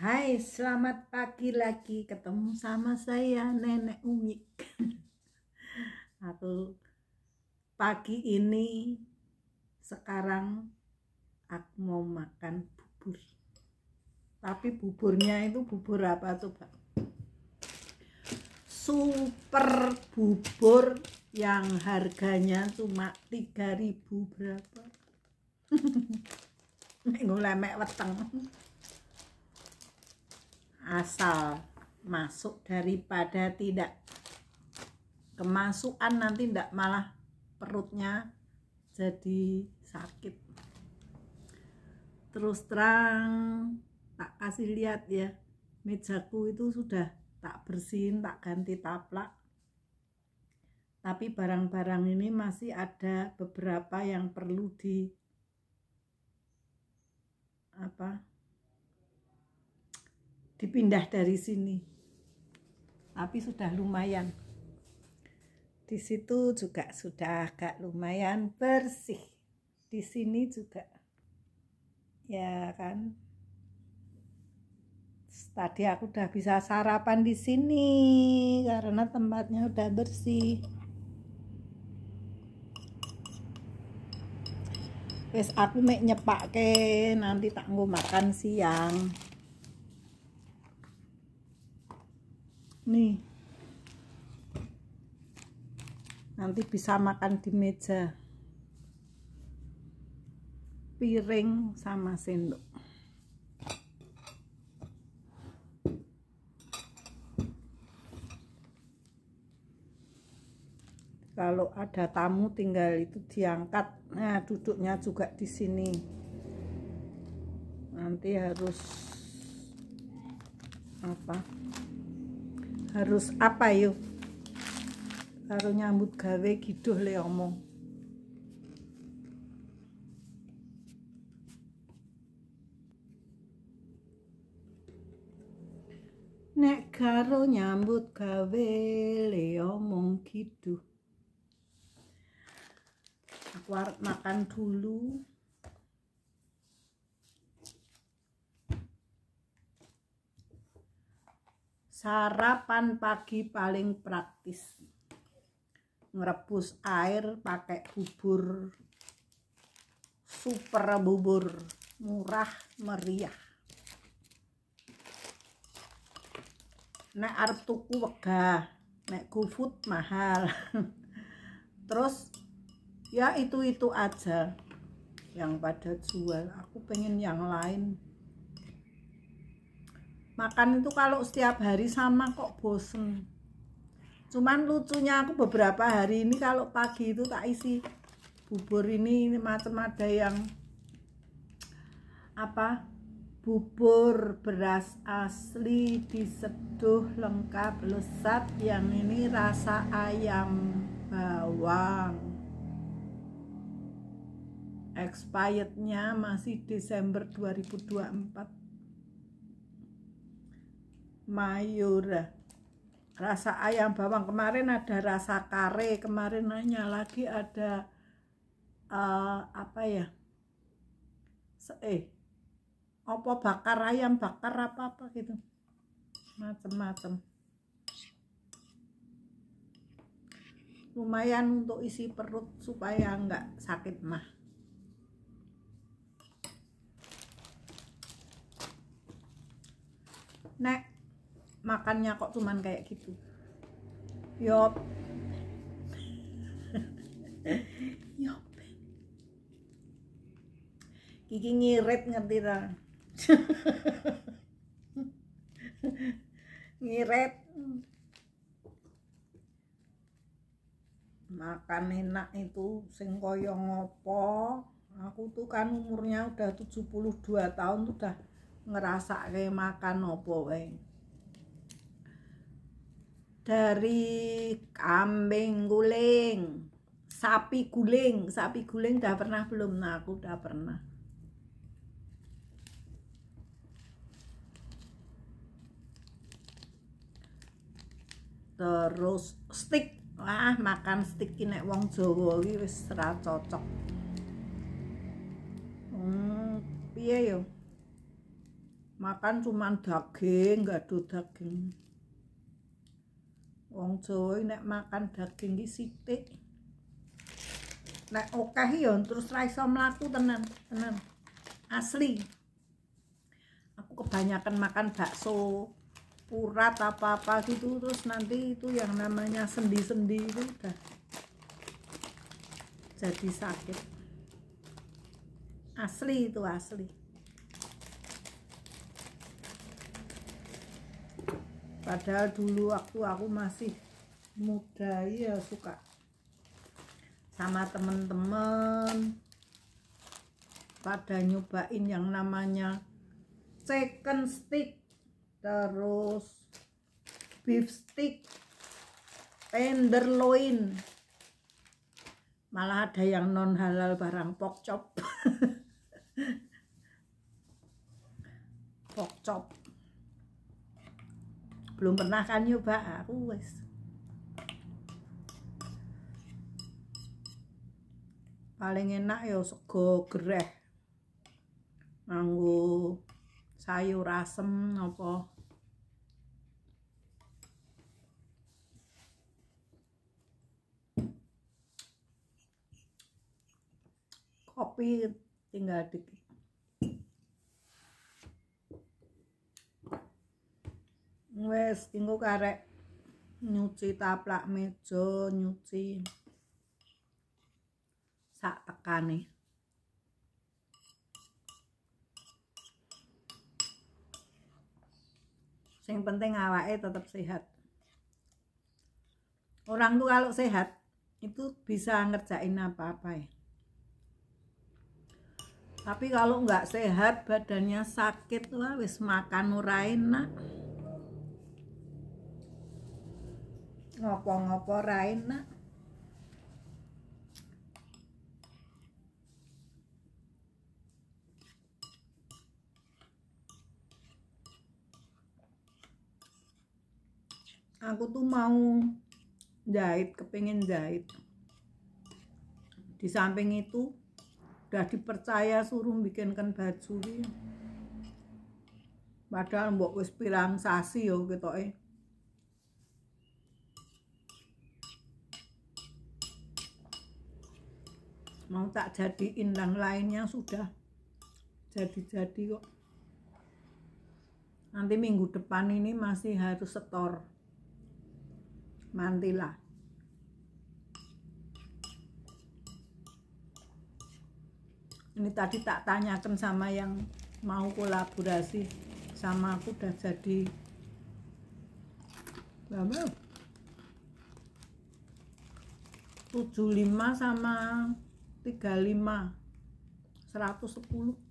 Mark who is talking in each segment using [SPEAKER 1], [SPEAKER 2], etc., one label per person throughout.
[SPEAKER 1] Hai, selamat pagi lagi ketemu sama saya Nenek Umik. Aku pagi ini sekarang aku mau makan bubur. Tapi buburnya itu bubur apa tuh Pak? Super bubur yang harganya cuma 3000 berapa? Nek lemek weteng asal masuk daripada tidak kemasukan nanti tidak malah perutnya jadi sakit terus terang tak kasih lihat ya mejaku itu sudah tak bersihin tak ganti taplak tapi barang-barang ini masih ada beberapa yang perlu di apa dipindah dari sini tapi sudah lumayan di situ juga sudah agak lumayan bersih di sini juga ya kan tadi aku udah bisa sarapan di sini karena tempatnya udah bersih wes aku mek nyepak ke nanti tak makan siang nih nanti bisa makan di meja piring sama sendok kalau ada tamu tinggal itu diangkat nah duduknya juga di sini nanti harus apa harus apa yuk taruh nyambut gawe gitu le omong nek karo nyambut gawe le omong gitu aku makan dulu sarapan pagi paling praktis ngerebus air pakai bubur super bubur murah meriah nek arep tuku wegah nek GoFood mahal terus ya itu-itu aja yang pada jual aku pengen yang lain makan itu kalau setiap hari sama kok bosen cuman lucunya aku beberapa hari ini kalau pagi itu tak isi bubur ini, ini macam ada yang apa bubur beras asli diseduh lengkap lezat yang ini rasa ayam bawang expirednya masih Desember 2024 mayur, rasa ayam bawang kemarin ada rasa kare kemarin nanya lagi ada uh, apa ya Se eh opo bakar ayam bakar apa apa gitu macem-macem lumayan untuk isi perut supaya nggak sakit mah nek makannya kok cuman kayak gitu yop yop Kiki ngirit ngerti Ra, ngirit makan enak itu sing ngopo aku tuh kan umurnya udah 72 tahun tuh udah ngerasa kayak makan opo weh dari kambing guling sapi guling sapi guling udah pernah belum nah aku udah pernah terus stik wah makan stik ini wong Jawa iki wis cocok hmm iya yo makan cuman daging gak ada daging Wong Jawa nek makan daging iki sithik. Nek akeh ya terus ra iso mlaku tenan, tenan. Asli. Aku kebanyakan makan bakso, urat apa-apa gitu terus nanti itu yang namanya sendi-sendi itu udah jadi sakit. Asli itu asli. padahal dulu waktu aku masih muda ya suka sama temen-temen pada nyobain yang namanya chicken stick terus beef stick tenderloin malah ada yang non halal barang pokcop pokcop belum pernah kan nyoba aku wes paling enak ya sego gereh nganggo sayur asem apa kopi tinggal dikit wes engko karek nyuci taplak meja nyuci sak nih. Yang penting awake tetap sehat orang tuh kalau sehat itu bisa ngerjain apa-apa ya tapi kalau nggak sehat badannya sakit lah. wis makan ora enak ngopo-ngopo Rain nak, aku tuh mau jahit kepingin jahit di samping itu udah dipercaya suruh bikinkan baju padahal mbok wis pirang sasi yo ketoke gitu, tak jadi yang lain yang sudah jadi-jadi kok nanti minggu depan ini masih harus setor mantilah ini tadi tak tanyakan sama yang mau kolaborasi sama aku udah jadi berapa 75 sama 35 110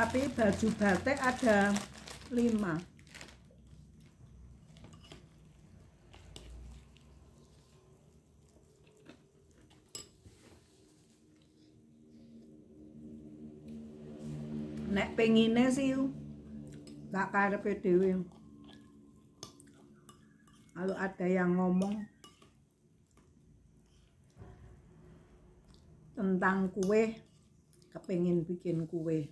[SPEAKER 1] tapi baju batik ada 5 nek pengine sih tak karepe PDW. kalau ada yang ngomong tentang kue kepingin bikin kue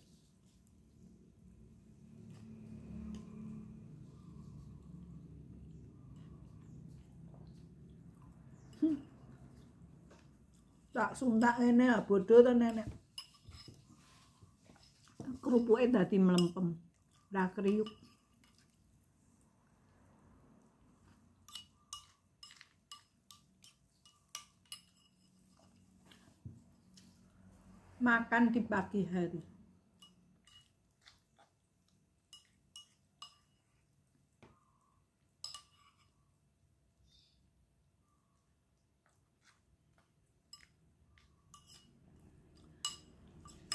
[SPEAKER 1] tak suntak ngene bodho to nenek kerupuknya dadi melempem ra kriuk makan di pagi hari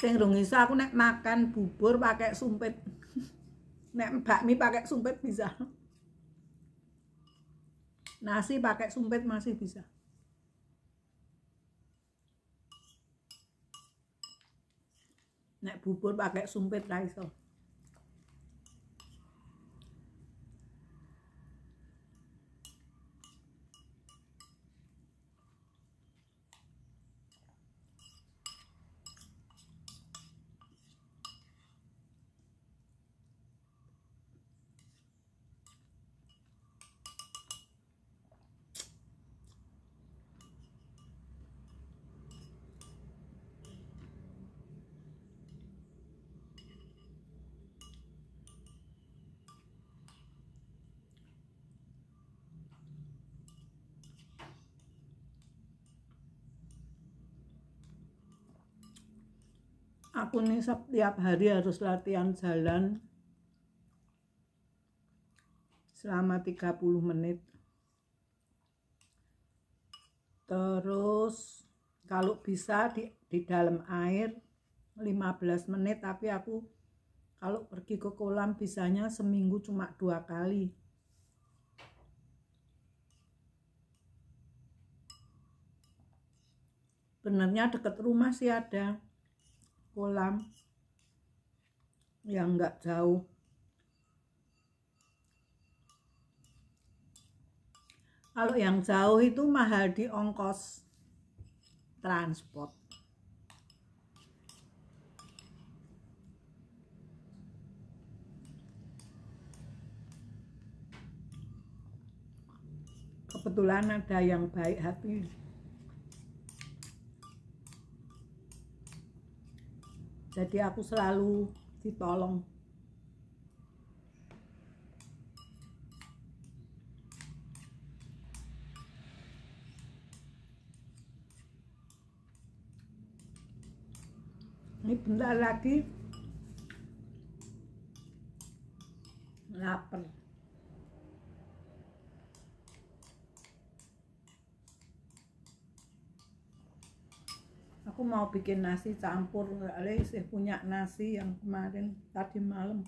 [SPEAKER 1] sing rong iso aku nek makan bubur pakai sumpit nek bakmi pakai sumpit bisa nasi pakai sumpit masih bisa nek bubur pakai sumpit lah iso aku nih setiap hari harus latihan jalan selama 30 menit terus kalau bisa di, di dalam air 15 menit tapi aku kalau pergi ke kolam bisanya seminggu cuma dua kali Benarnya deket rumah sih ada kolam yang enggak jauh kalau yang jauh itu mahal di ongkos transport kebetulan ada yang baik hati jadi aku selalu ditolong ini bentar lagi lapar mau bikin nasi campur Ale sih punya nasi yang kemarin tadi malam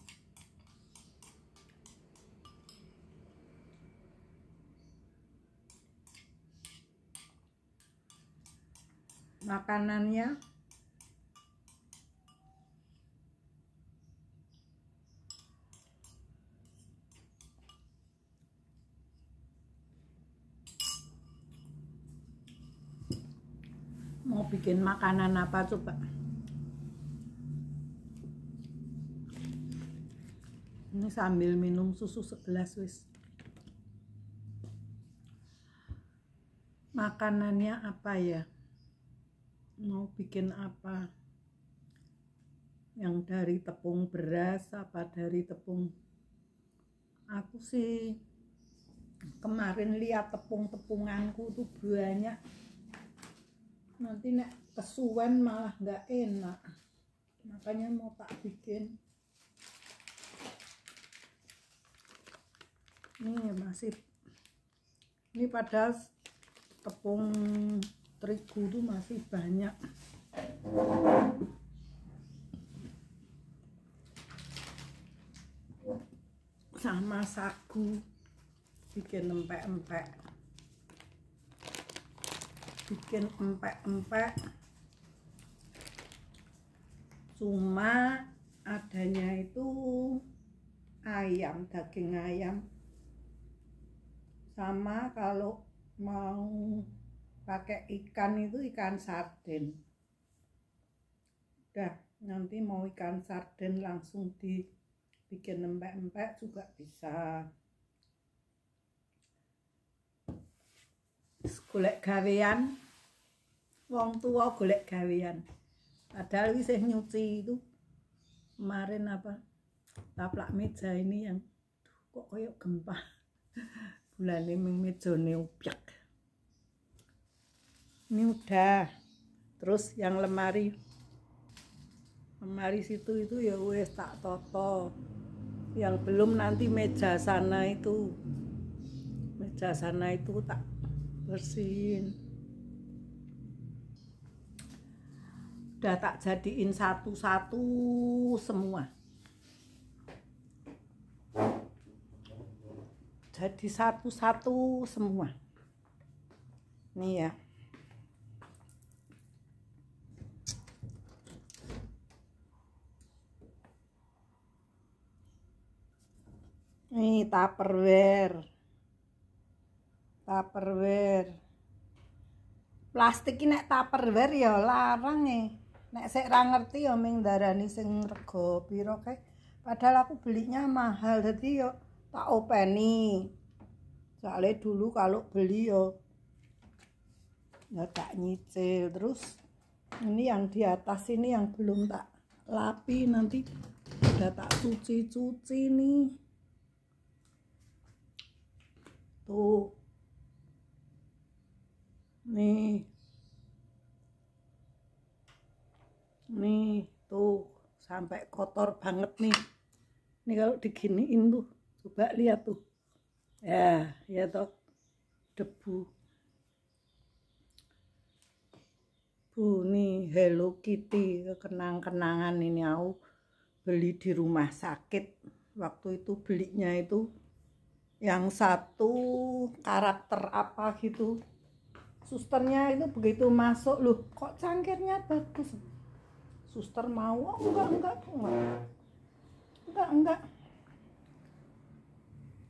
[SPEAKER 1] makanannya mau bikin makanan apa coba ini sambil minum susu segelas wis makanannya apa ya mau bikin apa yang dari tepung beras apa dari tepung aku sih kemarin lihat tepung-tepunganku tuh banyak nanti nek kesuwen malah nggak enak makanya mau tak bikin ini ya, masih ini padahal tepung terigu tuh masih banyak sama sagu bikin empek-empek bikin empek-empek cuma adanya itu ayam daging ayam sama kalau mau pakai ikan itu ikan sarden udah nanti mau ikan sarden langsung dibikin empek-empek juga bisa golek gawean wong tua golek gawean padahal wis nyuci itu kemarin apa taplak meja ini yang kok koyok gempa bulan ini meja upyak ini udah terus yang lemari lemari situ itu ya wes tak toto yang belum nanti meja sana itu meja sana itu tak bersihin udah tak jadiin satu-satu semua jadi satu-satu semua ini ya ini tupperware Tupperware. Plastik ini nek tupperware ya larang nih, e. Nek saya ra ngerti ya ming darani sing rego piro kae. Padahal aku belinya mahal dadi yo tak openi. Soale dulu kalau beli yo ya tak nyicil terus ini yang di atas ini yang belum tak lapi nanti udah tak cuci-cuci nih tuh nih nih tuh sampai kotor banget nih ini kalau diginiin tuh coba lihat tuh ya ya toh debu Bu nih Hello Kitty kenang-kenangan ini aku beli di rumah sakit waktu itu belinya itu yang satu karakter apa gitu susternya itu begitu masuk loh kok cangkirnya bagus suster mau oh enggak enggak enggak enggak enggak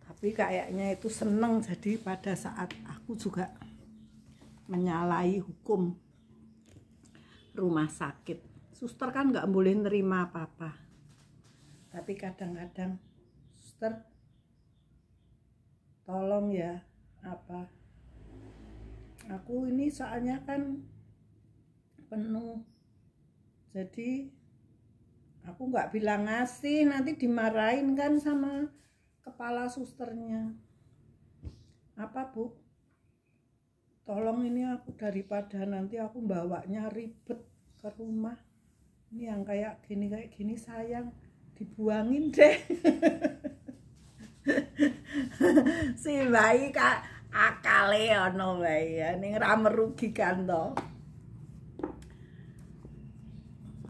[SPEAKER 1] tapi kayaknya itu seneng jadi pada saat aku juga menyalahi hukum rumah sakit suster kan nggak boleh nerima apa-apa tapi kadang-kadang suster tolong ya apa aku ini soalnya kan penuh jadi aku nggak bilang ngasih nanti dimarahin kan sama kepala susternya apa bu tolong ini aku daripada nanti aku bawanya ribet ke rumah ini yang kayak gini kayak gini sayang dibuangin deh si bayi kak akale ono wae ya, ning ra merugikan to.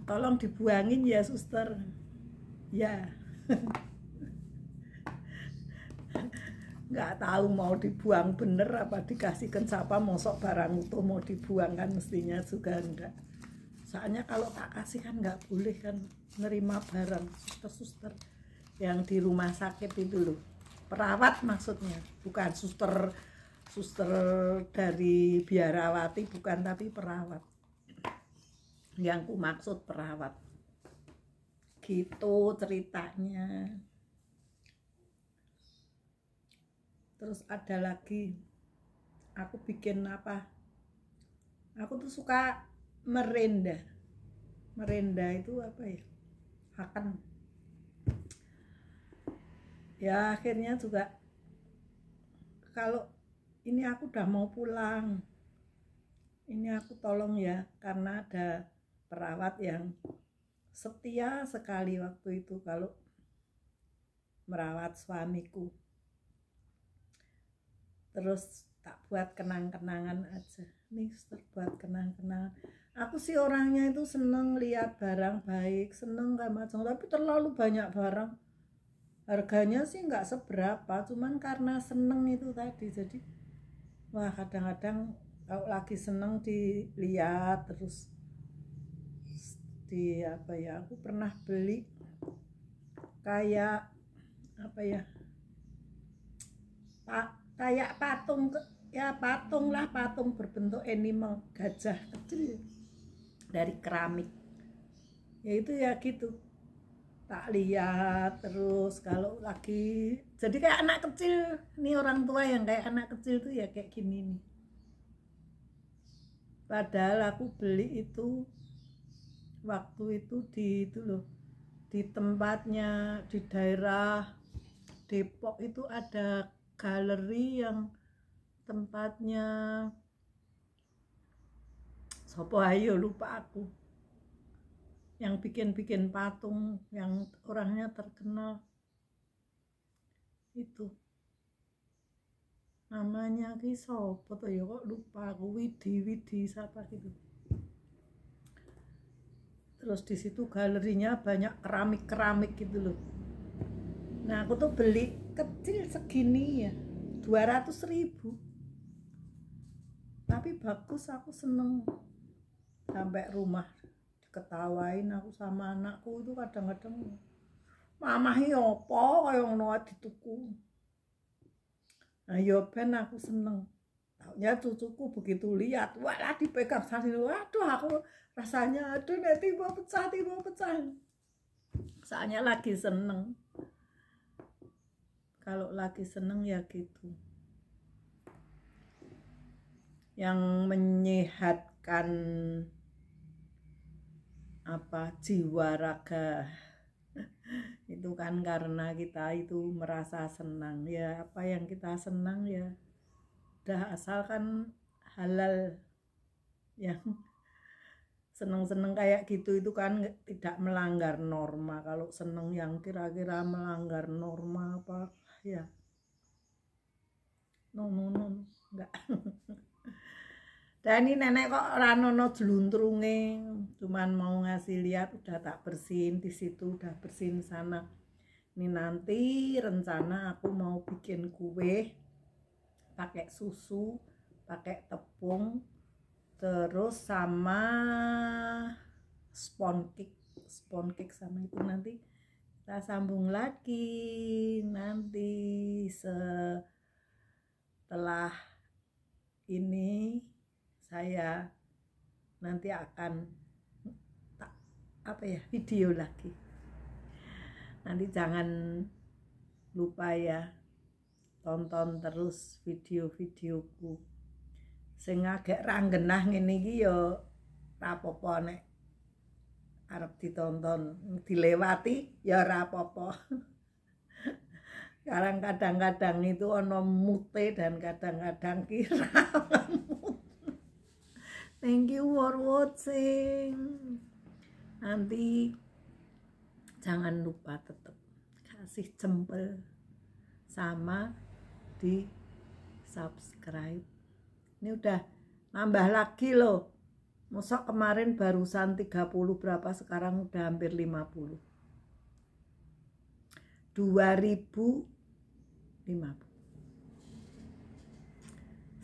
[SPEAKER 1] Tolong dibuangin ya, Suster. Ya. nggak tahu mau dibuang bener apa dikasihkan siapa mosok barang itu mau dibuang kan mestinya juga enggak soalnya kalau tak kasih kan nggak boleh kan nerima barang suster-suster yang di rumah sakit itu loh perawat maksudnya bukan suster suster dari biarawati bukan tapi perawat yang ku maksud perawat gitu ceritanya terus ada lagi aku bikin apa aku tuh suka merenda merenda itu apa ya akan ya akhirnya juga kalau ini aku udah mau pulang ini aku tolong ya karena ada perawat yang setia sekali waktu itu kalau merawat suamiku terus tak buat kenang-kenangan aja nih buat kenang-kenangan aku sih orangnya itu seneng lihat barang baik seneng gak macam tapi terlalu banyak barang harganya sih nggak seberapa cuman karena seneng itu tadi jadi wah kadang-kadang kalau lagi seneng dilihat terus di apa ya aku pernah beli kayak apa ya pa, kayak patung ya patung lah patung berbentuk animal gajah kecil dari keramik ya itu ya gitu tak lihat terus kalau lagi jadi kayak anak kecil nih orang tua yang kayak anak kecil tuh ya kayak gini nih padahal aku beli itu waktu itu di itu loh di tempatnya di daerah Depok itu ada galeri yang tempatnya Sopo Ayo lupa aku yang bikin-bikin patung yang orangnya terkenal itu namanya kisah foto ya kok lupa aku Widi Widi siapa gitu terus di situ galerinya banyak keramik-keramik gitu loh nah aku tuh beli kecil segini ya 200 ribu tapi bagus aku seneng sampai rumah ketawain aku sama anakku itu kadang-kadang mama mamahi po kaya ngono dituku nah yo ya pen aku seneng Taunya cucuku begitu lihat, walah dipegang sandal, waduh aku rasanya aduh nanti mau pecah, nanti mau pecah. Soalnya lagi seneng. Kalau lagi seneng ya gitu. Yang menyehatkan apa jiwa raga itu kan karena kita itu merasa senang ya apa yang kita senang ya udah asalkan halal yang seneng-seneng kayak gitu itu kan tidak melanggar norma kalau seneng yang kira-kira melanggar norma apa ya no no no enggak Dan ini nenek kok ranono jeluntrunge, cuman mau ngasih lihat udah tak bersihin di situ, udah bersihin sana. Ini nanti rencana aku mau bikin kue pakai susu, pakai tepung, terus sama spon cake, spon cake sama itu nanti kita sambung lagi nanti setelah ini saya nanti akan apa ya video lagi nanti jangan lupa ya tonton terus video-videoku sing agak ranggenah ngene iki ya rapopo nek arep ditonton dilewati ya rapopo sekarang kadang-kadang itu ono mute dan kadang-kadang kira thank you for watching nanti jangan lupa tetap kasih jempol sama di subscribe ini udah nambah lagi loh Mosok kemarin barusan 30 berapa sekarang udah hampir 50 2050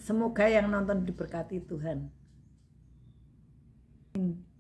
[SPEAKER 1] Semoga yang nonton diberkati Tuhan. Mm.